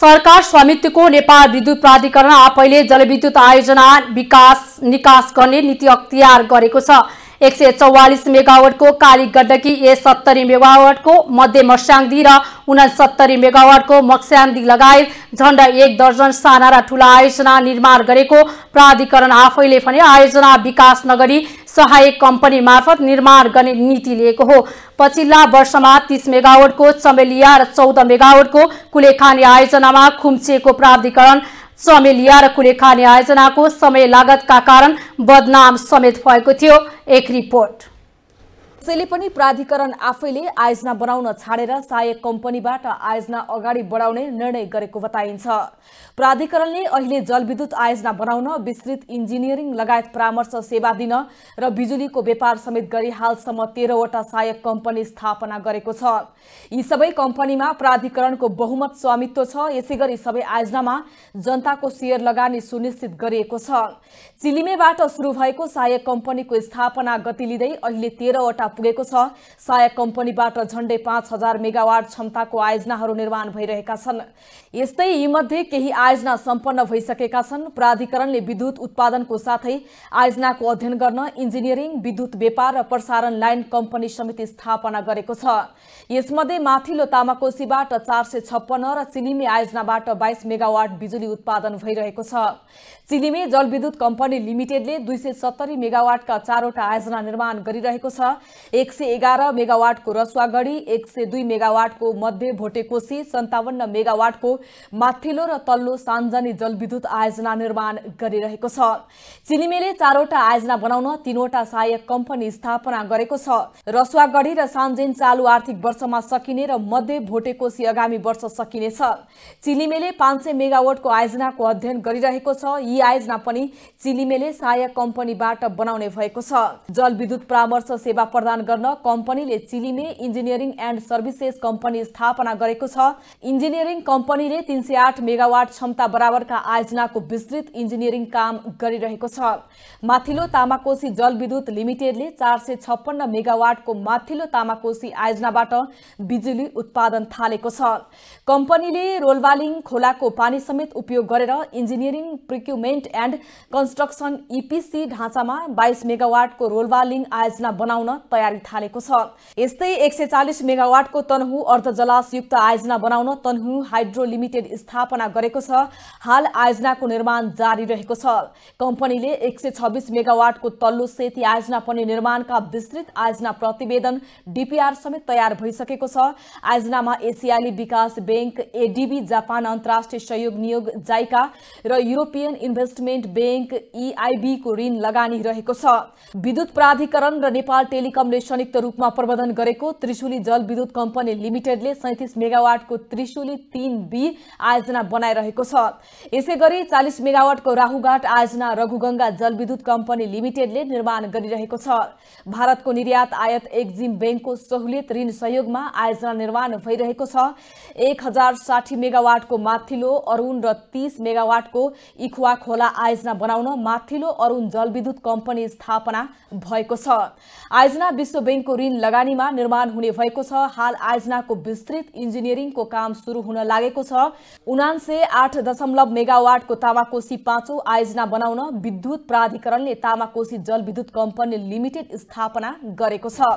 सरकार स्वामित्वको नेपाल विद्युत प्राधिकरण आफैले जलविद्युत आयोजना विकास निकास गर्ने नीति अख्तियार गरेको छ एक सय चौवालिस मेगावटको काली गण्डकी ए सत्तरी मेगावटको मध्य मस्याङदी र उनसत्तरी मेगावटको मक्स्याङदी लगायत झन्डा एक दर्जन साना र ठुला आयोजना निर्माण गरेको प्राधिकरण आफैले भने आयोजना विकास नगरी सहायक कम्पनी मार्फत निर्माण गर्ने नीति लिएको हो पछिल्ला वर्षमा तीस मेगावटको चमेलिया र चौध मेगावटको कुलेखानी आयोजनामा खुम्चिएको प्राधिकरण चमेलिया र कुले खाने आयोजनाको समय लागतका कारण बदनाम समेत भएको थियो एक रिपोर्ट त्यसैले पनि प्राधिकरण आफैले आयोजना बनाउन छाडेर सहायक कम्पनीबाट आयोजना अगाडि बढाउने निर्णय गरेको बताइन्छ प्राधिकरणले अहिले जलविद्युत आयोजना बनाउन विस्तृत इन्जिनियरिङ लगायत परामर्श सेवा दिन र बिजुलीको व्यापार समेत गरी हालसम्म तेह्रवटा सहायक कम्पनी स्थापना गरेको छ यी सबै कम्पनीमा प्राधिकरणको बहुमत स्वामित्व छ यसै गरी सबै आयोजनामा जनताको सेयर लगानी सुनिश्चित गरिएको छ चिलिमेबाट सुरु भएको सहायक कम्पनीको स्थापना गति लिँदै अहिले तेह्रवटा पुगेको छ सहायक कम्पनीबाट झण्डै पाँच हजार मेगावाट क्षमताको आयोजनाहरू निर्माण भइरहेका छन् यस्तै यी मध्ये केही आयोजना सम्पन्न भइसकेका छन् प्राधिकरणले विद्युत उत्पादनको साथै आयोजनाको अध्ययन गर्न इन्जिनियरिङ विद्युत व्यापार र प्रसारण लाइन कम्पनी समिति स्थापना गरेको छ यसमध्ये माथिल्लो तामाकोशीबाट चार सय छप्पन्न र चिलिमे आयोजनाबाट बाइस मेगावाट बिजुली उत्पादन भइरहेको छ चिलिमे जलविद्युत कम्पनी लिमिटेडले दुई सय सत्तरी मेगावाटका चारवटा आयोजना निर्माण गरिरहेको छ एक सय एघार मेगावाटको रसुवागढी एक सय दुई मेगावाटको मध्य कोशी सन्तावन्न मेगावाटको माथिल्लो र तल्लो सान्जनी जलविद्युत आयोजना निर्माण गरिरहेको छ चिलिमेले चारवटा आयोजना बनाउन तीनवटा सहायक कम्पनी स्थापना गरेको छ रसुवागढी र सान्जेन चालु आर्थिक वर्षमा सकिने र मध्य भोटेकोशी आगामी वर्ष सकिनेछ चिलिमेले पाँच सय मेगावाटको आयोजनाको अध्ययन गरिरहेको छ यी आयोजना पनि चिलिमेले सहायक कम्पनीबाट बनाउने भएको छ जलविद्युत परामर्श सेवा प्रदान गर्न कम्पनीले Chilime engineering and services company स्थापना गरेको छ इन्जिनियरिङ कम्पनीले तिन सय आठ मेगावाट क्षमता बराबरका आयोजनाको विस्तृत इन्जिनियरिङ काम गरिरहेको छ माथिल्लो तामाकोशी जलविद्युत लिमिटेडले चार सय छप्पन्न मेगावाटको माथिल्लो तामाकोशी आयोजनाबाट बिजुली उत्पादन थालेको छ कम्पनीले रोलवालिङ खोलाको पानी समेत उपयोग गरेर engineering procurement and construction EPC ढाँचामा बाइस मेगावाटको रोलवालिङ आयोजना बनाउन तयारी थालेको छ यस्तै एक सय चालिस मेगावाटको तनहु अर्ध आयोजना बनाउन तनहु हाइड्रो लिमिटेड स्थापना गरेको छ हाल आयोजनाको निर्माण जारी रहेको छ कम्पनीले एक सय छब्बिस मेगावाटको तल्लो सेती आयोजना पनि निर्माणका विस्तृत आयोजना प्रतिवेदन डिपिआर समेत तयार भइसकेको छ आयोजनामा एसियाली विकास ब्याङ्क एडिबी जापान अन्तर्राष्ट्रिय सहयोग नियोग जाइका र युरोपियन इन्भेस्टमेन्ट ब्याङ्क इआइबीको ऋण लगानी रहेको छ विद्युत प्राधिकरण र नेपाल टेलिकम निगमले संयुक्त रूपमा प्रबन्धन गरेको त्रिशुली जलविद्युत कम्पनी लिमिटेडले सैतिस मेगावाटको त्रिशुली तीन बी आयोजना बनाइरहेको छ यसै गरी चालिस मेगावाटको राहुघाट आयोजना रघुगङ्गा जलविद्युत कम्पनी लिमिटेडले निर्माण गरिरहेको छ भारतको निर्यात आयात एक्जिम ब्याङ्कको सहुलियत ऋण सहयोगमा आयोजना निर्माण भइरहेको छ एक हजार साठी मेगावाटको माथिल्लो अरुण र तीस मेगावाटको इखुवा खोला आयोजना बनाउन माथिल्लो अरुण जलविद्युत कम्पनी स्थापना भएको छ आयोजना विश्व ब्याङ्कको ऋण लगानीमा निर्माण हुने भएको छ हाल आयोजनाको विस्तृत इन्जिनियरिङको काम सुरु हुन लागेको छ उनान्से आठ दशमलव मेगावाटको तामाकोशी पाँचौँ आयोजना बनाउन विद्युत प्राधिकरणले तामाकोशी जलविद्युत कम्पनी लिमिटेड स्थापना गरेको छ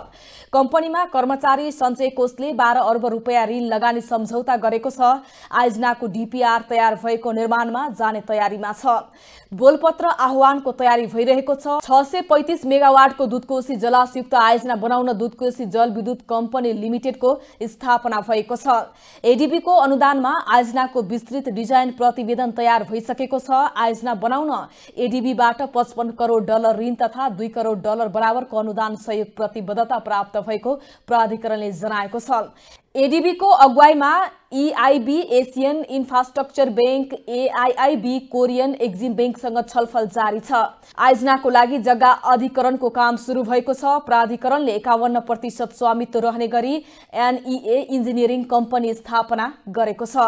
कम्पनीमा कर्मचारी सञ्चय कोषले बाह्र अर्ब रुपियाँ ऋण लगानी सम्झौता गरेको छ आयोजनाको डिपिआर तयार भएको निर्माणमा जाने तयारीमा छ बोलपत्र आह्वानको तयारी भइरहेको छ छ सय पैँतिस मेगावाटको दुधकोशी जलाशयुक्त आयोजना बनाउन दुधकोशी जलविद्युत कम्पनी लिमिटेडको स्थापना भएको छ एडिबीको अनुदानमा आयोजनाको विस्तृत डिजाइन प्रतिवेदन तयार भइसकेको छ आयोजना बनाउन एडिबीबाट पचपन्न करोड डलर ऋण तथा दुई करोड डलर बराबरको अनुदान सहयोग प्रतिबद्धता प्राप्त भएको प्राधिकरणले जनाएको छ एडिबीको अगुवाईमा EIB Asian infrastructure bank AIIB Korean Exim ब्याङ्कसँग छलफल जारी छ आयोजनाको लागि जग्गा अधिकरणको काम सुरु भएको छ प्राधिकरणले एकाउन्न प्रतिशत स्वामित्व रहने गरी एनइए इन्जिनियरिङ कम्पनी स्थापना गरेको छ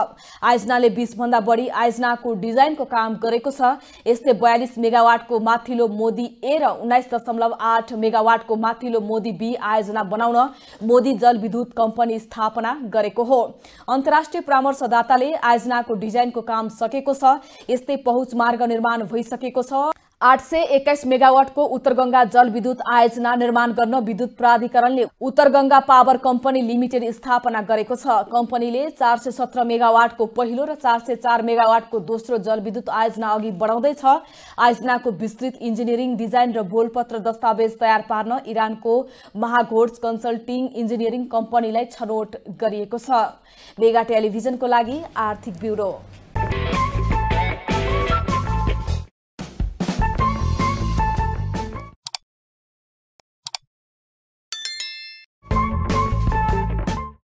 आयोजनाले बिसभन्दा बढी आयोजनाको डिजाइनको काम गरेको छ यसले बयालिस मेगावाटको माथिल्लो मोदी ए र उन्नाइस दशमलव आठ मेगावाटको माथिल्लो मोदी बी आयोजना बनाउन मोदी जलविद्युत कम्पनी स्थापना स्थापना गरेको हो अन्तर्राष्ट्रिय परामर्शदाताले आयोजनाको डिजाइनको काम सकेको छ यस्तै पहुँच मार्ग निर्माण भइसकेको छ आठ सय एक्काइस मेगावाटको उत्तरगङ्गा जलविद्युत आयोजना निर्माण गर्न विद्युत प्राधिकरणले उत्तर गङ्गा पावर कम्पनी लिमिटेड स्थापना गरेको छ कम्पनीले चार सय सत्र मेगावाटको पहिलो र चार सय चार मेगावाटको दोस्रो जलविद्युत आयोजना अघि बढाउँदैछ आयोजनाको विस्तृत इन्जिनियरिङ डिजाइन र गोलपत्र दस्तावेज तयार पार्न इरानको महाघोर्स कन्सल्टिङ इन्जिनियरिङ कम्पनीलाई छनौट गरिएको छ मेगा टेलिभिजनको लागि आर्थिक ब्युरो